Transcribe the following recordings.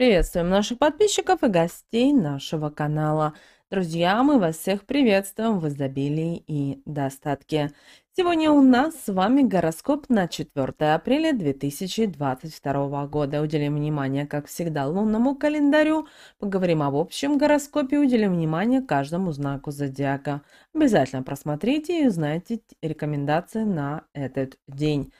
Приветствуем наших подписчиков и гостей нашего канала. Друзья, мы вас всех приветствуем в изобилии и достатке. Сегодня у нас с вами гороскоп на 4 апреля 2022 года. Уделим внимание, как всегда, лунному календарю. Поговорим об общем гороскопе, уделим внимание каждому знаку зодиака. Обязательно просмотрите и узнайте рекомендации на этот день.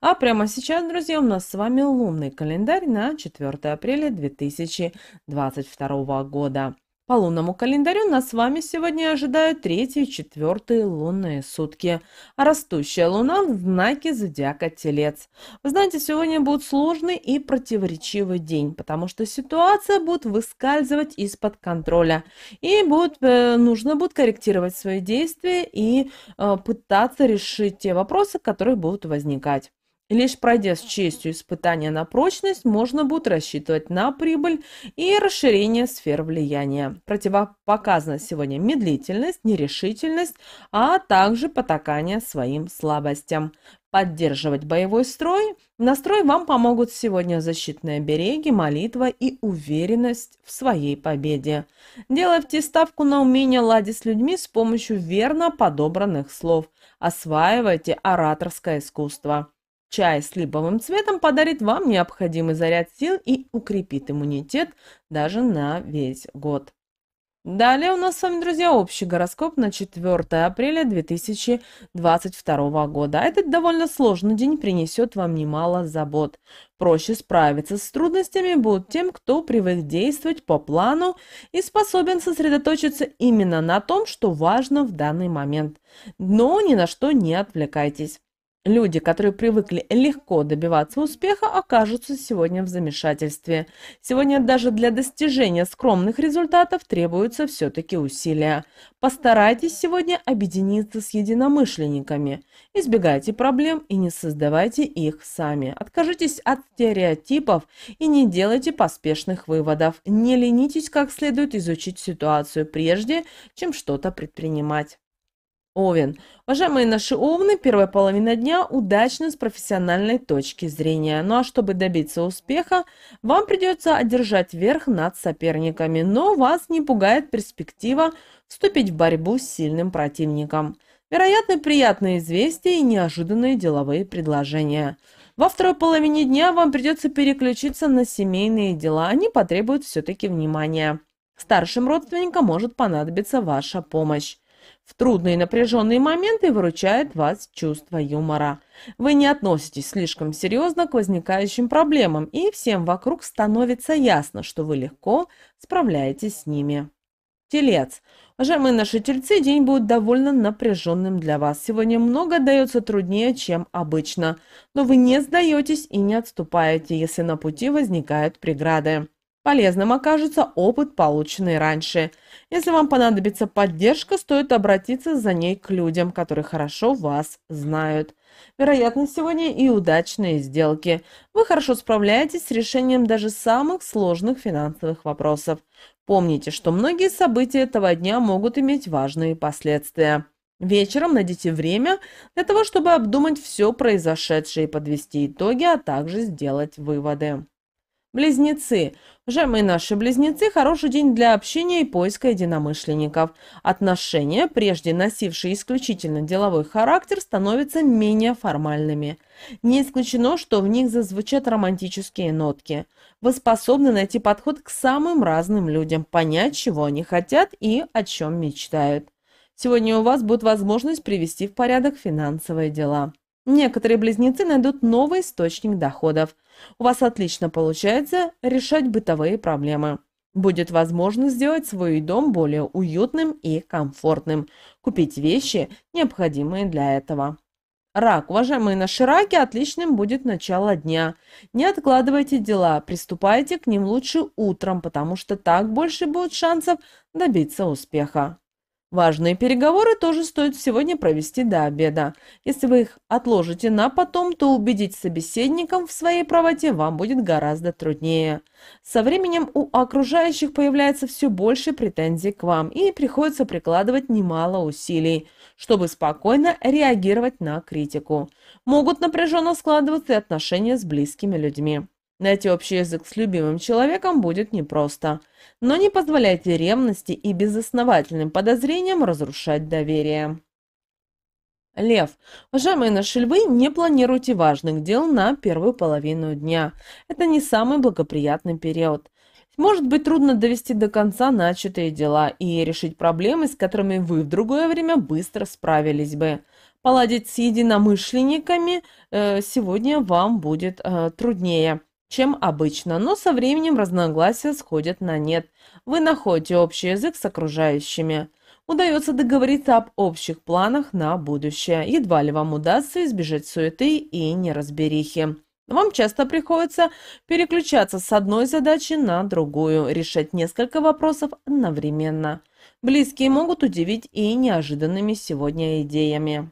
А прямо сейчас, друзья, у нас с вами лунный календарь на 4 апреля 2022 года. По лунному календарю нас с вами сегодня ожидают третьи и четвертые лунные сутки. А растущая луна в знаке зодиака Телец. Вы знаете, сегодня будет сложный и противоречивый день, потому что ситуация будет выскальзывать из-под контроля. И будет, э, нужно будет корректировать свои действия и э, пытаться решить те вопросы, которые будут возникать. И лишь пройдя с честью испытания на прочность, можно будет рассчитывать на прибыль и расширение сфер влияния. Противопоказана сегодня медлительность, нерешительность, а также потакание своим слабостям. Поддерживать боевой строй, настрой вам помогут сегодня защитные береги, молитва и уверенность в своей победе. Делайте ставку на умение ладить с людьми с помощью верно подобранных слов. Осваивайте ораторское искусство. Чай с липовым цветом подарит вам необходимый заряд сил и укрепит иммунитет даже на весь год. Далее у нас с вами, друзья, общий гороскоп на 4 апреля 2022 года. Этот довольно сложный день принесет вам немало забот. Проще справиться с трудностями будут тем, кто привык действовать по плану и способен сосредоточиться именно на том, что важно в данный момент. Но ни на что не отвлекайтесь. Люди, которые привыкли легко добиваться успеха, окажутся сегодня в замешательстве. Сегодня даже для достижения скромных результатов требуются все-таки усилия. Постарайтесь сегодня объединиться с единомышленниками. Избегайте проблем и не создавайте их сами. Откажитесь от стереотипов и не делайте поспешных выводов. Не ленитесь как следует изучить ситуацию прежде, чем что-то предпринимать. Овен. Уважаемые наши овны, первая половина дня удачна с профессиональной точки зрения. Ну а чтобы добиться успеха, вам придется одержать верх над соперниками, но вас не пугает перспектива вступить в борьбу с сильным противником. Вероятно, приятные известия и неожиданные деловые предложения. Во второй половине дня вам придется переключиться на семейные дела, они потребуют все-таки внимания. Старшим родственникам может понадобиться ваша помощь. В трудные и напряженные моменты выручает вас чувство юмора. Вы не относитесь слишком серьезно к возникающим проблемам, и всем вокруг становится ясно, что вы легко справляетесь с ними. Телец. Уважаемые наши тельцы, день будет довольно напряженным для вас. Сегодня много дается труднее, чем обычно. Но вы не сдаетесь и не отступаете, если на пути возникают преграды. Полезным окажется опыт, полученный раньше. Если вам понадобится поддержка, стоит обратиться за ней к людям, которые хорошо вас знают. Вероятно, сегодня и удачные сделки. Вы хорошо справляетесь с решением даже самых сложных финансовых вопросов. Помните, что многие события этого дня могут иметь важные последствия. Вечером найдите время для того, чтобы обдумать все произошедшее и подвести итоги, а также сделать выводы. Близнецы. Уважаемые наши близнецы, хороший день для общения и поиска единомышленников. Отношения, прежде носившие исключительно деловой характер, становятся менее формальными. Не исключено, что в них зазвучат романтические нотки. Вы способны найти подход к самым разным людям, понять, чего они хотят и о чем мечтают. Сегодня у вас будет возможность привести в порядок финансовые дела. Некоторые близнецы найдут новый источник доходов – у вас отлично получается решать бытовые проблемы. Будет возможность сделать свой дом более уютным и комфортным. Купить вещи, необходимые для этого. Рак, уважаемые наши раки, отличным будет начало дня. Не откладывайте дела, приступайте к ним лучше утром, потому что так больше будет шансов добиться успеха. Важные переговоры тоже стоит сегодня провести до обеда. Если вы их отложите на потом, то убедить собеседником в своей правоте вам будет гораздо труднее. Со временем у окружающих появляется все больше претензий к вам, и приходится прикладывать немало усилий, чтобы спокойно реагировать на критику. Могут напряженно складываться и отношения с близкими людьми. Найти общий язык с любимым человеком будет непросто. Но не позволяйте ревности и безосновательным подозрениям разрушать доверие. Лев, уважаемые наши львы, не планируйте важных дел на первую половину дня. Это не самый благоприятный период. Может быть трудно довести до конца начатые дела и решить проблемы, с которыми вы в другое время быстро справились бы. Поладить с единомышленниками э, сегодня вам будет э, труднее чем обычно, но со временем разногласия сходят на нет. Вы находите общий язык с окружающими. Удается договориться об общих планах на будущее. Едва ли вам удастся избежать суеты и неразберихи. Вам часто приходится переключаться с одной задачи на другую, решать несколько вопросов одновременно. Близкие могут удивить и неожиданными сегодня идеями.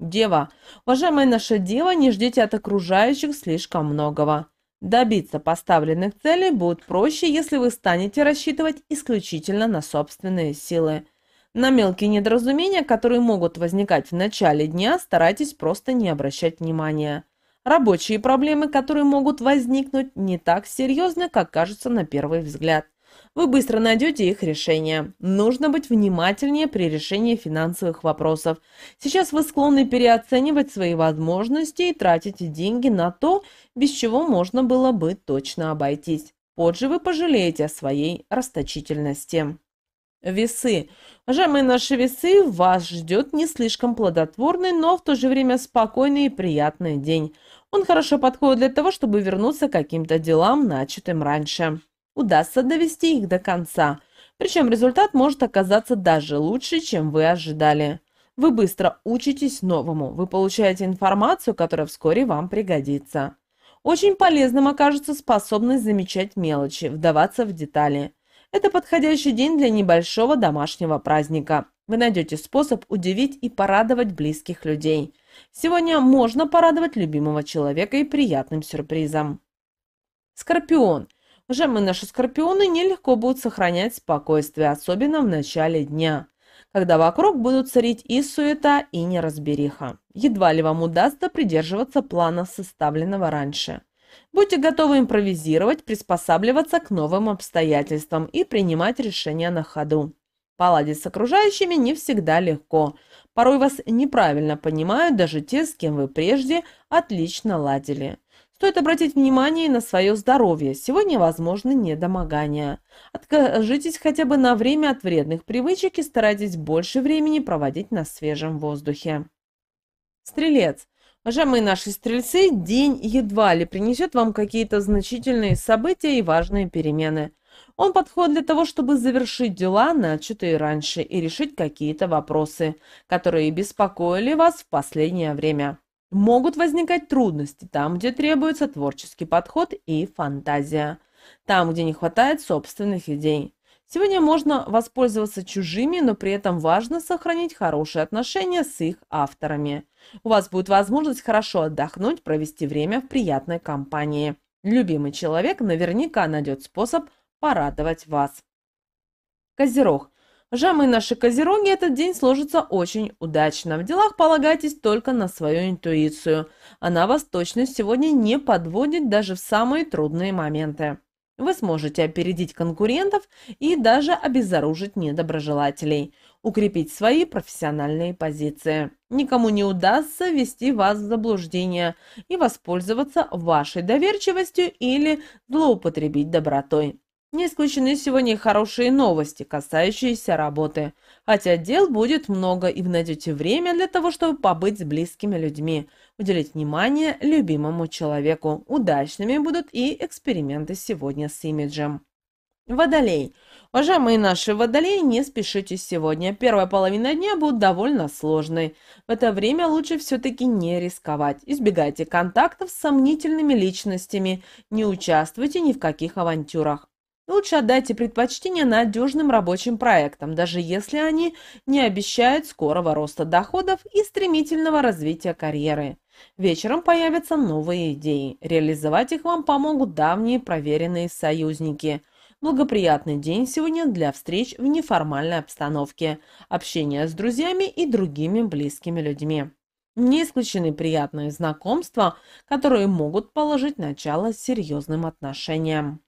Дева. Уважаемая наша дева, не ждите от окружающих слишком многого. Добиться поставленных целей будет проще, если вы станете рассчитывать исключительно на собственные силы. На мелкие недоразумения, которые могут возникать в начале дня, старайтесь просто не обращать внимания. Рабочие проблемы, которые могут возникнуть, не так серьезны, как кажется на первый взгляд вы быстро найдете их решение. Нужно быть внимательнее при решении финансовых вопросов. Сейчас вы склонны переоценивать свои возможности и тратите деньги на то, без чего можно было бы точно обойтись. Позже вы пожалеете о своей расточительности. Весы. Уважаемые наши весы, вас ждет не слишком плодотворный, но в то же время спокойный и приятный день. Он хорошо подходит для того, чтобы вернуться к каким-то делам, начатым раньше удастся довести их до конца. Причем результат может оказаться даже лучше, чем вы ожидали. Вы быстро учитесь новому, вы получаете информацию, которая вскоре вам пригодится. Очень полезным окажется способность замечать мелочи, вдаваться в детали. Это подходящий день для небольшого домашнего праздника. Вы найдете способ удивить и порадовать близких людей. Сегодня можно порадовать любимого человека и приятным сюрпризом. Скорпион. Жемы наши скорпионы нелегко будут сохранять спокойствие, особенно в начале дня, когда вокруг будут царить и суета, и неразбериха. Едва ли вам удастся придерживаться плана, составленного раньше. Будьте готовы импровизировать, приспосабливаться к новым обстоятельствам и принимать решения на ходу. Поладить с окружающими не всегда легко. Порой вас неправильно понимают даже те, с кем вы прежде отлично ладили. Стоит обратить внимание на свое здоровье. Сегодня возможны недомогания. Откажитесь хотя бы на время от вредных привычек и старайтесь больше времени проводить на свежем воздухе. Стрелец. Уважаемые наши стрельцы, день едва ли принесет вам какие-то значительные события и важные перемены. Он подходит для того, чтобы завершить дела, начатые раньше, и решить какие-то вопросы, которые беспокоили вас в последнее время. Могут возникать трудности там, где требуется творческий подход и фантазия, там, где не хватает собственных идей. Сегодня можно воспользоваться чужими, но при этом важно сохранить хорошие отношения с их авторами. У вас будет возможность хорошо отдохнуть, провести время в приятной компании. Любимый человек наверняка найдет способ порадовать вас. Козерог. Жамы наши козероги этот день сложится очень удачно. В делах полагайтесь только на свою интуицию. Она вас точно сегодня не подводит даже в самые трудные моменты. Вы сможете опередить конкурентов и даже обезоружить недоброжелателей, укрепить свои профессиональные позиции. Никому не удастся ввести вас в заблуждение и воспользоваться вашей доверчивостью или злоупотребить добротой. Не исключены сегодня хорошие новости, касающиеся работы. Хотя дел будет много, и вы найдете время для того, чтобы побыть с близкими людьми, уделить внимание любимому человеку. Удачными будут и эксперименты сегодня с имиджем. Водолей. Уважаемые наши водолеи, не спешите сегодня. Первая половина дня будет довольно сложной. В это время лучше все-таки не рисковать. Избегайте контактов с сомнительными личностями. Не участвуйте ни в каких авантюрах. Лучше отдайте предпочтение надежным рабочим проектам, даже если они не обещают скорого роста доходов и стремительного развития карьеры. Вечером появятся новые идеи. Реализовать их вам помогут давние проверенные союзники. Благоприятный день сегодня для встреч в неформальной обстановке, общения с друзьями и другими близкими людьми. Не исключены приятные знакомства, которые могут положить начало серьезным отношениям.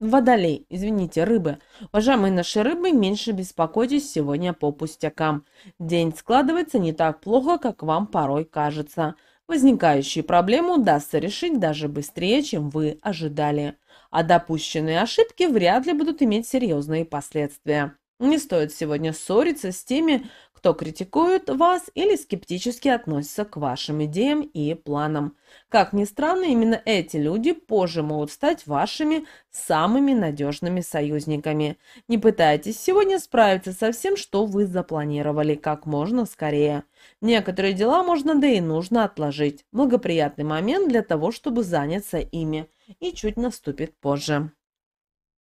Водолей, извините, рыбы. Уважаемые наши рыбы, меньше беспокойтесь сегодня по пустякам. День складывается не так плохо, как вам порой кажется. Возникающую проблему удастся решить даже быстрее, чем вы ожидали. А допущенные ошибки вряд ли будут иметь серьезные последствия. Не стоит сегодня ссориться с теми, кто критикует вас или скептически относится к вашим идеям и планам. Как ни странно, именно эти люди позже могут стать вашими самыми надежными союзниками. Не пытайтесь сегодня справиться со всем, что вы запланировали, как можно скорее. Некоторые дела можно да и нужно отложить. Благоприятный момент для того, чтобы заняться ими. И чуть наступит позже.